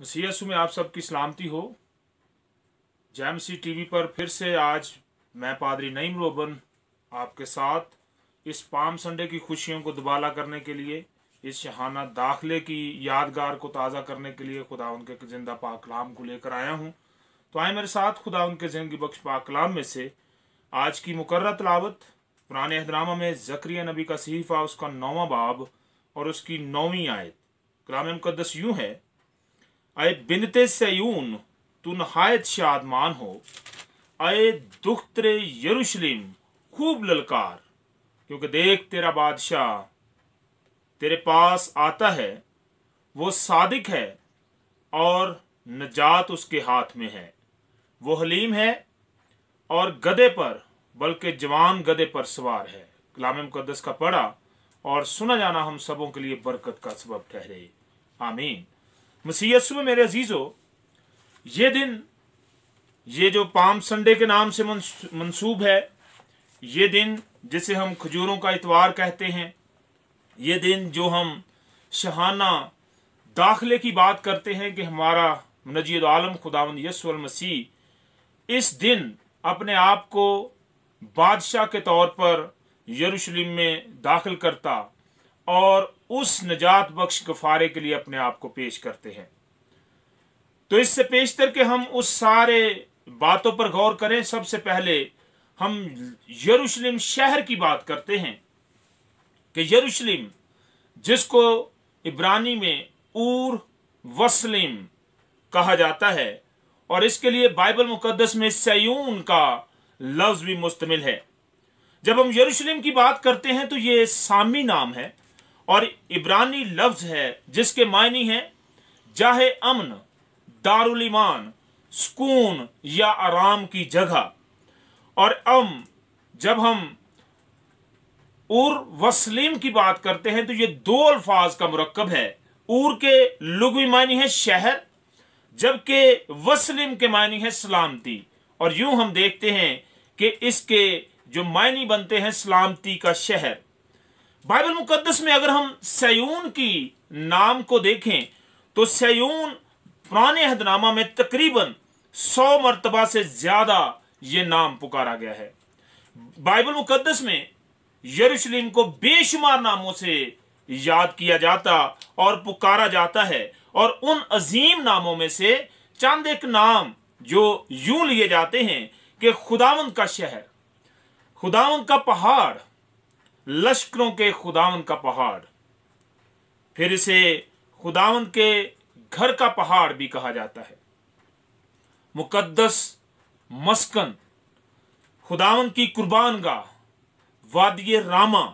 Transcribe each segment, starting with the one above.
मसीसु में आप सबकी सलामती हो जैम सी टीवी पर फिर से आज मैं पादरी नईम रोबन आपके साथ इस पाम संडे की खुशियों को दुबाला करने के लिए इस शहाना दाखिले की यादगार को ताज़ा करने के लिए खुदा उनके जिंदा पाकलाम को लेकर आया हूँ तो आए मेरे साथ खुदा उनके जिंदगी बख्श पाकलाम में से आज की मुकर तलावत पुराने अहदनामा में जक्रिया नबी का सहीफ़ा उसका नौवा बाब और उसकी नौवीं आयत कलाम मुकदस यूँ है आए बिनते सयून तू नहायत शादमान हो आए दुख तेरे यरूशलेम खूब ललकार क्योंकि देख तेरा बादशाह तेरे पास आता है वो सादिक है और नजात उसके हाथ में है वो हलीम है और गधे पर बल्कि जवान गधे पर सवार है कलाम मुकदस का पढ़ा और सुना जाना हम सबों के लिए बरकत का सबब ठहरे आमीन मसीयसु मेरे अजीज़ो ये दिन ये जो पाम संडे के नाम से मंसूब है ये दिन जिसे हम खजूरों का इतवार कहते हैं ये दिन जो हम शहाना दाखले की बात करते हैं कि हमारा नजीद आलम खुदावंद यसुल मसीह इस दिन अपने आप को बादशाह के तौर पर यरूशलेम में दाखिल करता और उस नजात बख्श गफारे के लिए अपने आप को पेश करते हैं तो इससे पेशतर के हम उस सारे बातों पर गौर करें सबसे पहले हम यरूशलेम शहर की बात करते हैं कि यरूशलेम जिसको इब्रानी में ऊर वसलिम कहा जाता है और इसके लिए बाइबल मुकदस में सयून का लफ्ज भी मुश्तमिल है जब हम यरूशलेम की बात करते हैं तो ये सामी नाम है और इब्रानी लफ्ज है जिसके मायने हैं जाहे अमन दारुलमान सुकून या आराम की जगह और अम जब हम उर वसलीम की बात करते हैं तो ये दो अल्फाज का मरकब है उर के लुगवी मायने हैं शहर जबकि वसलिम के मायने हैं सलामती और यूं हम देखते हैं कि इसके जो मायने बनते हैं सलामती का शहर बाइबल मुक़दस में अगर हम सयून की नाम को देखें तो सयून पुराने हदनामा में तकरीबन सौ मरतबा से ज्यादा ये नाम पुकारा गया है बाइबल मुकदस में यरूशलेम को बेशुमार नामों से याद किया जाता और पुकारा जाता है और उन अजीम नामों में से चंद एक नाम जो यूं लिए जाते हैं कि खुदावंद का शहर खुदावंद का पहाड़ लश्करों के खुदावन का पहाड़ फिर इसे खुदावन के घर का पहाड़ भी कहा जाता है मुकद्दस मस्कन खुदावन की कुर्बान गाह वादिय रामा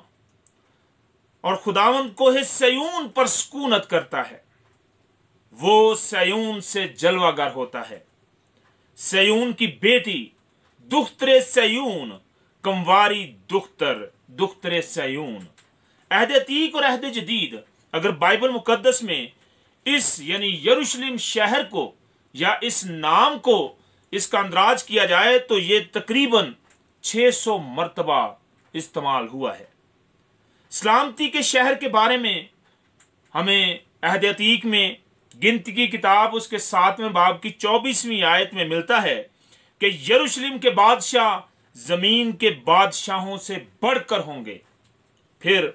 और खुदावन को ही सयून पर सुकूनत करता है वो सयून से जलवागर होता है सयून की बेटी दुख्तरे सयून कमवारी दुख्तर दुख तरे सयून अहद तीक और अहद जदीद अगर बाइबल मुकदस में इस यानी यरूशलेम शहर को या इस नाम को इसका अंदराज किया जाए तो ये तकरीबन 600 मरतबा इस्तेमाल हुआ है सलामती के शहर के बारे में हमें अहद अतीक में गिनती की किताब उसके सातवें बाब की चौबीसवीं आयत में मिलता है कि यरूशलेम के बादशाह ज़मीन के बादशाहों से बढ़कर होंगे फिर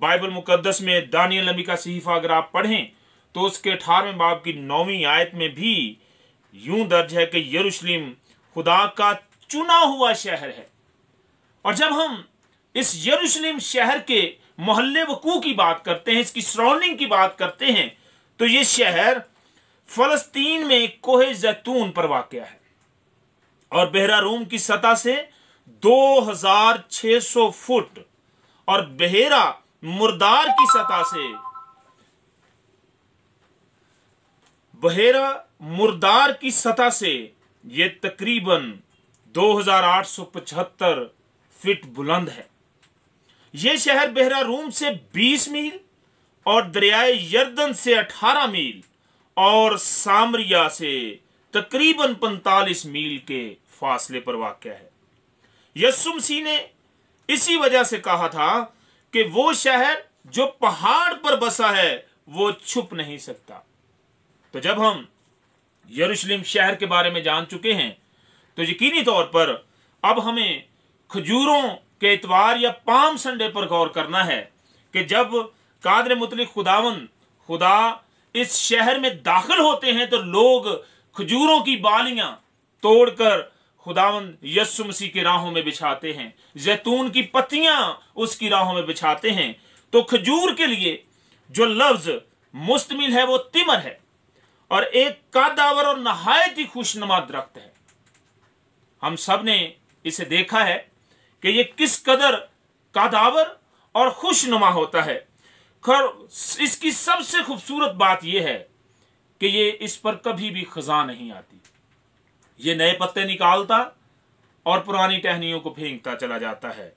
बाइबल मुकद्दस में दानियल नबी का सहीफा अगर आप पढ़ें तो उसके अठारहवें बाब की नौवीं आयत में भी यूं दर्ज है कि यरूशलेम खुदा का चुना हुआ शहर है और जब हम इस यरूशलेम शहर के मोहल्ले वकू की बात करते हैं इसकी सराउंडिंग की बात करते हैं तो ये शहर फलस्तीन में कोहे जैतून पर वाक़ है और बहरा रूम की सतह से 2600 फुट और बहेरा मुर्दार की सतह से बहेरा मुर्दार की सतह से यह तकरीबन 2875 फीट बुलंद है यह शहर बहरा रूम से 20 मील और दरियाए यर्दन से 18 मील और सामरिया से तकरीबन 45 मील के फासले पर वाक़ है सिंह ने इसी वजह से कहा था कि वो शहर जो पहाड़ पर बसा है वो छुप नहीं सकता तो जब हम यरूशलेम शहर के बारे में जान चुके हैं तो यकीनी तौर पर अब हमें खजूरों के इतवार या पाम संडे पर गौर करना है कि जब कादर मुतलिक खुदावन खुदा इस शहर में दाखिल होते हैं तो लोग खजूरों की बालियां तोड़कर खुदावन यस्सु मसीह की राहों में बिछाते हैं जैतून की पत्तियां उसकी राहों में बिछाते हैं तो खजूर के लिए जो लफ्ज मुस्तमिल है वो तिमर है और एक कादावर और नहायत ही खुशनुमा दरख्त है हम सब ने इसे देखा है कि ये किस कदर कादावर और खुशनुमा होता है खर इसकी सबसे खूबसूरत बात यह है कि ये इस पर कभी भी खजा नहीं आती ये नए पत्ते निकालता और पुरानी टहनियों को फेंकता चला जाता है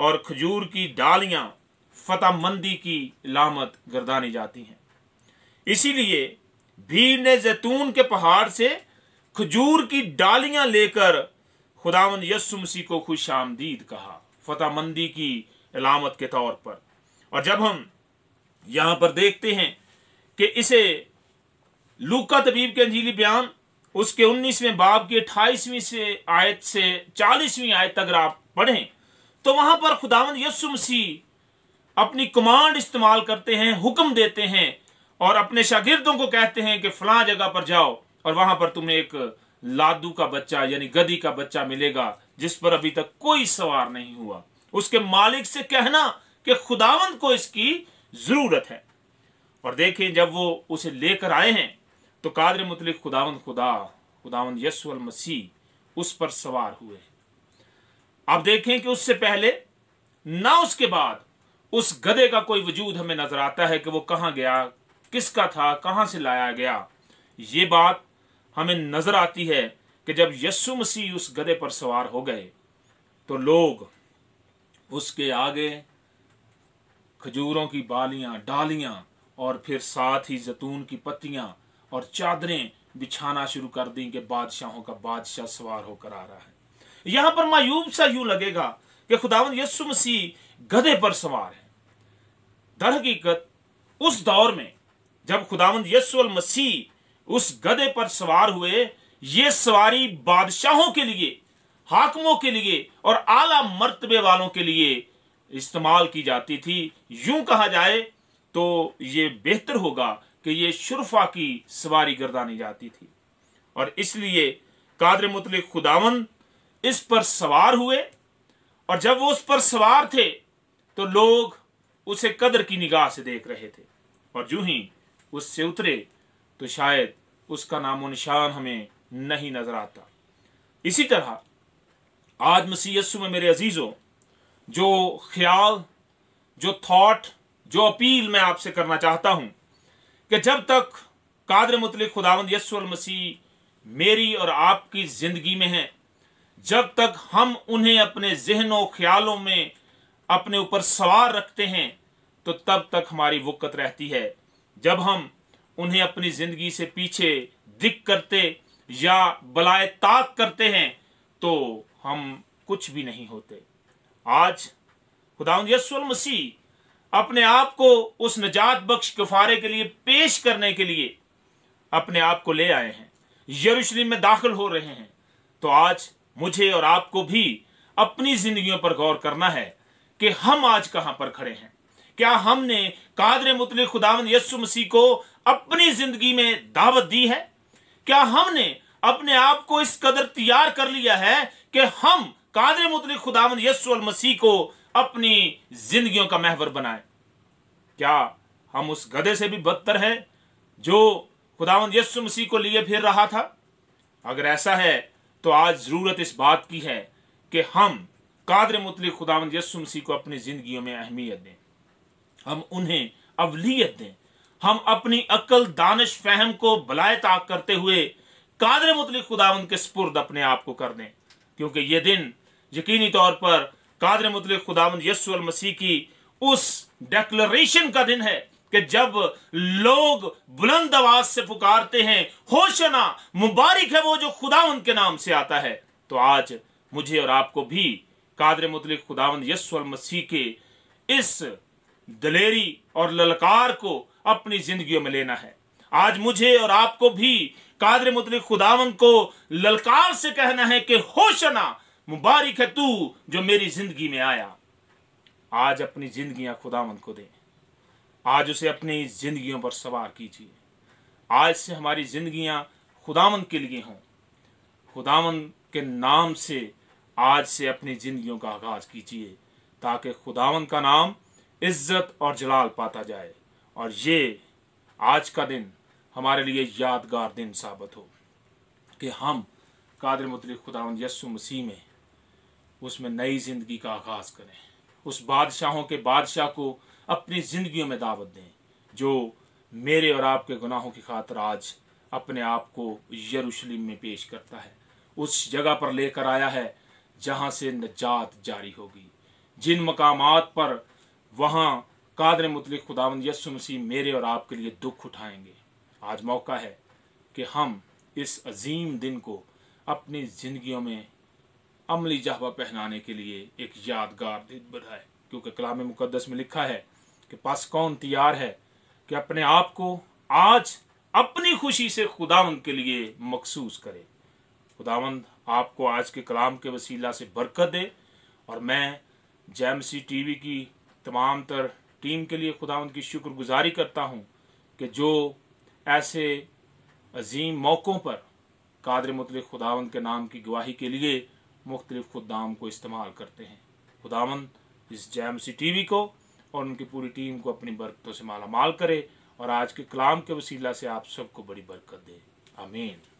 और खजूर की डालियां मंदी की लामत गर्दानी जाती हैं इसीलिए भीड़ ने जैतून के पहाड़ से खजूर की डालियां लेकर खुदावंद यस्सु मसीह को खुश आमदीद कहा मंदी की अलामत के तौर पर और जब हम यहां पर देखते हैं कि इसे लूका तबीब के अंजीली बयान उसके 19वें बाब की 28वीं से आयत से 40वीं आयत तक अगर आप पढ़ें तो वहां पर खुदावन यसु मसीह अपनी कमांड इस्तेमाल करते हैं हुक्म देते हैं और अपने शागिर्दों को कहते हैं कि फलां जगह पर जाओ और वहां पर तुम्हें एक लादू का बच्चा यानी गदी का बच्चा मिलेगा जिस पर अभी तक कोई सवार नहीं हुआ उसके मालिक से कहना कि खुदावंत को इसकी जरूरत है और देखें जब वो उसे लेकर आए हैं तो कादर मुतलिक खुदावंद खुदा खुदावंद यसुअल मसीह उस पर सवार हुए आप देखें कि उससे पहले ना उसके बाद उस गधे का कोई वजूद हमें नजर आता है कि वो कहाँ गया किसका था कहां से लाया गया ये बात हमें नजर आती है कि जब यस्सु मसीह उस गधे पर सवार हो गए तो लोग उसके आगे खजूरों की बालियां डालियां और फिर साथ ही जैतून की पत्तियां और चादरें बिछाना शुरू कर दी कि बादशाहों का बादशाह सवार होकर आ रहा है यहां पर मायूब सा यूं लगेगा कि खुदावन यस्सु मसीह गधे पर सवार है दर हकीकत उस दौर में जब खुदावंद यसुल मसीह उस गधे पर सवार हुए ये सवारी बादशाहों के लिए हाकमों के लिए और आला मर्तबे वालों के लिए इस्तेमाल की जाती थी यूं कहा जाए तो ये बेहतर होगा कि ये शुरफा की सवारी गर्दानी जाती थी और इसलिए कादर मुतल खुदावन इस पर सवार हुए और जब वो उस पर सवार थे तो लोग उसे कदर की निगाह से देख रहे थे और जू ही उससे उतरे तो शायद उसका नामो निशान हमें नहीं नजर आता इसी तरह आज मसीयसु में मेरे अजीज़ों जो ख्याल जो थॉट जो अपील मैं आपसे करना चाहता हूं कि जब तक कादर मुतल खुदावंद यसुअल मसीह मेरी और आपकी ज़िंदगी में है जब तक हम उन्हें अपने जहनों ख्यालों में अपने ऊपर सवार रखते हैं तो तब तक हमारी वक़्त रहती है जब हम उन्हें अपनी ज़िंदगी से पीछे दिक करते या बलाय ताक करते हैं तो हम कुछ भी नहीं होते आज खुदा यसुल मसीह अपने आप को उस नजात बख्श गुफारे के लिए पेश करने के लिए अपने आप को ले आए हैं यरूशलेम में दाखिल हो रहे हैं तो आज मुझे और आपको भी अपनी जिंदगियों पर गौर करना है कि हम आज कहां पर खड़े हैं क्या हमने कादर मुतल खुदावन यस्सु मसीह को अपनी जिंदगी में दावत दी है क्या हमने अपने आप को इस कदर तैयार कर लिया है कि हम कादर मुतल खुदावन यस्सु मसीह को अपनी जिंदगियों का महवर बनाए क्या हम उस गधे से भी बदतर है जो खुदावंद यस्सु मसीह को लिए फिर रहा था अगर ऐसा है तो आज ज़रूरत इस बात की है कि हम कादर मुतल खुदावंद यस्सु मसीह को अपनी ज़िंदगियों में अहमियत दें हम उन्हें अवलियत दें हम अपनी अक्ल दानश फहम को बलाय ताक करते हुए कादर मुतल खुदावंद के स्पुर्द अपने आप को कर दें क्योंकि ये दिन यकीनी तौर पर कादर मतलब खुदावंद यसूल मसीह की उस डेक्लरेशन का दिन है कि जब लोग बुलंद आवाज से पुकारते हैं होशना मुबारक है वो जो खुदावंद के नाम से आता है तो आज मुझे और आपको भी कादर मतलब खुदावंद यसुल मसीह के इस दलेरी और ललकार को अपनी जिंदगियों में लेना है आज मुझे और आपको भी कादर मतलब खुदावन को ललकार से कहना है कि होशना मुबारक है तू जो मेरी जिंदगी में आया आज अपनी जिंदगियां खुदावंद को दें आज उसे अपनी जिंदगियों पर सवार कीजिए आज से हमारी जिंदगियां खुदावंद के लिए हों खुदावंद के नाम से आज से अपनी जिंदगियों का आगाज कीजिए ताकि खुदावंद का नाम इज्जत और जलाल पाता जाए और ये आज का दिन हमारे लिए यादगार दिन साबित हो कि हम कादर मुतलिक खुदावंद यस्सु मसीह में उसमें नई जिंदगी का आगाज करें उस बादशाहों के बादशाह को अपनी जिंदगी में दावत दें जो मेरे और आपके गुनाहों की खातर आज अपने आप को यरूशलेम में पेश करता है उस जगह पर लेकर आया है जहाँ से नजात जारी होगी जिन मकाम पर वहाँ कादर मुतलिक खुदावंद यसु मसीह मेरे और आपके लिए दुख उठाएंगे आज मौका है कि हम इस अजीम दिन को अपनी ज़िंदगियों में अमली जहबा पहनाने के लिए एक यादगार दिन बनाए क्योंकि कलाम मुकदस में लिखा है कि पास कौन तैयार है कि अपने आप को आज अपनी खुशी से खुदावंद के लिए मखसूस करे खुदावंद आपको आज के कलाम के वसीला से बरकत दे और मैं जैमसी टीवी की तमाम तर टीम के लिए खुदावंद की शुक्रगुजारी करता हूँ कि जो ऐसे अजीम मौक़ों पर कादर मतलब खुदावंद के नाम की गवाही के लिए मुख्तलिफ खुदाम को इस्तेमाल करते हैं खुदामंद इस जैम सी टी वी को और उनकी पूरी टीम को अपनी बरकतों से मालामाल करे और आज के कलाम के वसीला से आप सबको बड़ी बरकत दे आमीन